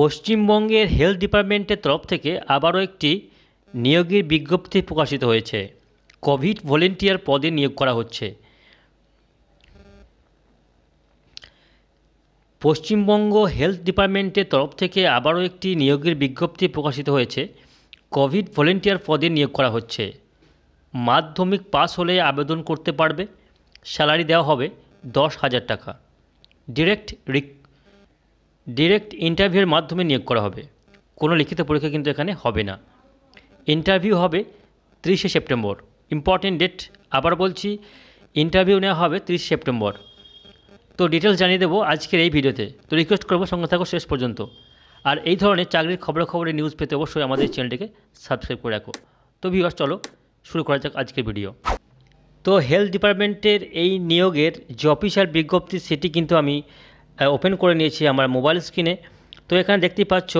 পশ্চিমবঙ্গের হেলথ ডিপার্টমেন্টের তরফ থেকে আবারও একটি নিয়োগের বিজ্ঞপ্তি প্রকাশিত হয়েছে কোভিড ভলেন্টিয়ার পদে নিয়োগ করা হচ্ছে পশ্চিমবঙ্গ হেলথ ডিপার্টমেন্টের তরফ থেকে আবারও একটি নিয়োগের বিজ্ঞপ্তি প্রকাশিত হয়েছে কোভিড ভলেন্টিয়ার পদে নিয়োগ করা হচ্ছে মাধ্যমিক পাস হলে আবেদন করতে পারবে স্যালারি দেওয়া হবে দশ হাজার টাকা ডিরেক্ট রিক ডিরেক্ট ইন্টারভিউয়ের মাধ্যমে নিয়োগ করা হবে কোনো লিখিত পরীক্ষা কিন্তু এখানে হবে না ইন্টারভিউ হবে তিরিশে সেপ্টেম্বর ইম্পর্টেন্ট ডেট আবার বলছি ইন্টারভিউ নেওয়া হবে তিরিশ সেপ্টেম্বর তো ডিটেলস জানিয়ে দেবো আজকের এই ভিডিওতে তো রিকোয়েস্ট করবো সঙ্গে থাকো শেষ পর্যন্ত আর এই ধরনের চাকরির খবরের নিউজ পেতে অবশ্যই আমাদের চ্যানেলটিকে সাবস্ক্রাইব করে রাখো তো ভিউয়ার্স চলো শুরু করা যাক আজকের ভিডিও তো হেলথ ডিপার্টমেন্টের এই নিয়োগের যে অফিসিয়াল বিজ্ঞপ্তি সেটি কিন্তু আমি ওপেন করে নিয়েছি আমার মোবাইল স্ক্রিনে তো এখানে দেখতেই পাচ্ছ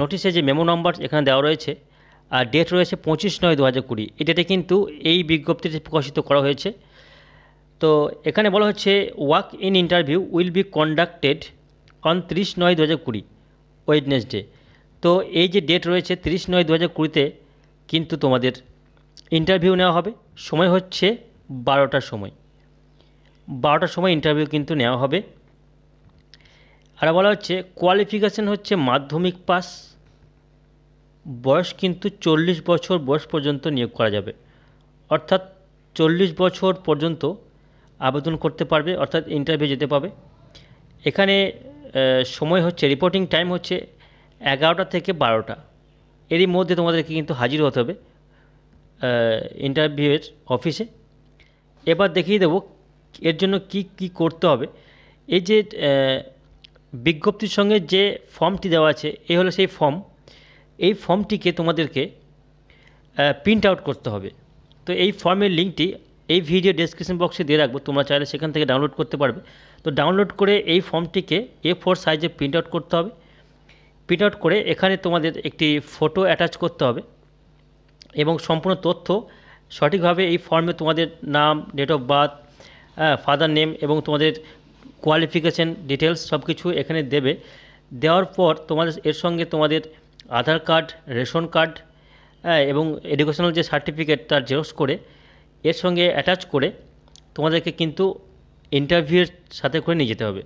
নোটিশে যে মেমো নাম্বার এখানে দেওয়া রয়েছে আর ডেট রয়েছে পঁচিশ নয় দু হাজার কুড়ি ডেটে কিন্তু এই বিজ্ঞপ্তিটি প্রকাশিত করা হয়েছে তো এখানে বলা হচ্ছে walk in interview will be conducted on ত্রিশ নয় দু হাজার কুড়ি ওয়েডনেসডে তো এই যে ডেট রয়েছে ত্রিশ নয় দু হাজার কুড়িতে কিন্তু তোমাদের ইন্টারভিউ নেওয়া হবে সময় হচ্ছে বারোটার সময় বারোটার সময় ইন্টারভিউ কিন্তু নেওয়া হবে আর বলা হচ্ছে কোয়ালিফিকেশান হচ্ছে মাধ্যমিক পাস বয়স কিন্তু চল্লিশ বছর বয়স পর্যন্ত নিয়োগ করা যাবে অর্থাৎ চল্লিশ বছর পর্যন্ত আবেদন করতে পারবে অর্থাৎ ইন্টারভিউ যেতে পাবে এখানে সময় হচ্ছে রিপোর্টিং টাইম হচ্ছে এগারোটা থেকে বারোটা এরই মধ্যে তোমাদেরকে কিন্তু হাজির হতে হবে ইন্টারভিউয়ের অফিসে এবার দেখিয়ে দেবো এর জন্য কি কি করতে হবে এই যে বিজ্ঞপ্তির সঙ্গে যে ফর্মটি দেওয়া আছে এ হলো সেই ফর্ম এই ফর্মটিকে তোমাদেরকে প্রিন্ট আউট করতে হবে তো এই ফর্মের লিঙ্কটি এই ভিডিও ডিসক্রিপশন বক্সে দিয়ে রাখবো তোমরা চাইলে সেখান থেকে ডাউনলোড করতে পারবে তো ডাউনলোড করে এই ফর্মটিকে এ ফোর সাইজে প্রিন্ট আউট করতে হবে প্রিন্ট আউট করে এখানে তোমাদের একটি ফটো অ্যাটাচ করতে হবে এবং সম্পূর্ণ তথ্য সঠিকভাবে এই ফর্মে তোমাদের নাম date of birth father name এবং তোমাদের কোয়ালিফিকেশান ডিটেলস সব কিছু এখানে দেবে দেওয়ার পর তোমাদের এর সঙ্গে তোমাদের আধার কার্ড রেশন কার্ড হ্যাঁ, এবং এডুকেশনাল যে সার্টিফিকেট তার জেরক্স করে এর সঙ্গে অ্যাটাচ করে তোমাদেরকে কিন্তু ইন্টারভিউয়ের সাথে করে নিয়ে যেতে হবে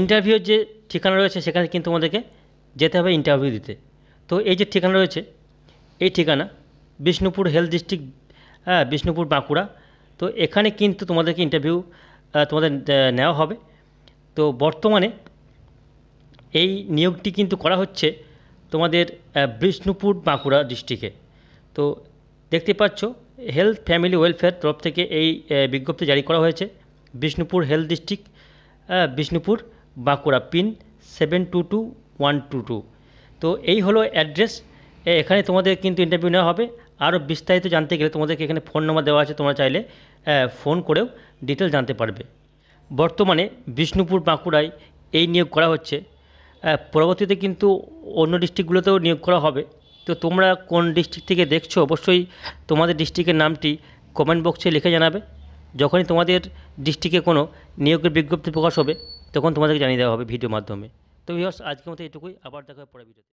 ইন্টারভিউর যে ঠিকানা রয়েছে সেখানে কিন্তু তোমাদেরকে যেতে হবে ইন্টারভিউ দিতে তো এই যে ঠিকানা রয়েছে এই ঠিকানা বিষ্ণুপুর হেলথ ডিস্ট্রিক্ট হ্যাঁ বিষ্ণুপুর বাঁকুড়া তো এখানে কিন্তু তোমাদেরকে ইন্টারভিউ তোমাদের নেওয়া হবে তো বর্তমানে এই নিয়োগটি কিন্তু করা হচ্ছে তোমাদের বিষ্ণুপুর বাঁকুড়া ডিস্ট্রিক্টে তো দেখতে পাচ্ছ হেলথ ফ্যামিলি ওয়েলফেয়ার তরফ থেকে এই বিজ্ঞপ্তি জারি করা হয়েছে Bishnupur health district Bishnupur Bankura pin seven two two one two two তো এই হলো অ্যাড্রেস এখানে তোমাদের কিন্তু ইন্টারভিউ নেওয়া হবে আরও বিস্তারিত জানতে গেলে তোমাদেরকে এখানে ফোন নম্বর দেওয়া আছে তোমরা চাইলে ফোন করেও ডিটেল জানতে পারবে বর্তমানে বিষ্ণুপুর বাঁকুড়ায় এই নিয়োগ করা হচ্ছে পরবর্তীতে কিন্তু অন্য ডিস্ট্রিক্টগুলোতেও নিয়োগ করা হবে তো তোমরা কোন ডিস্ট্রিক্ট থেকে দেখছো অবশ্যই তোমাদের ডিস্ট্রিক্টের নামটি কমেন্ট বক্সে লিখে জানাবে যখনই তোমাদের ডিস্ট্রিক্টে কোনো নিয়োগের বিজ্ঞপ্তি প্রকাশ হবে তখন তোমাদেরকে জানিয়ে দেওয়া হবে ভিডিও মাধ্যমে তো ভিউয়ার্স আজকের মতো এটুকুই আবার দেখা পড়ে পরে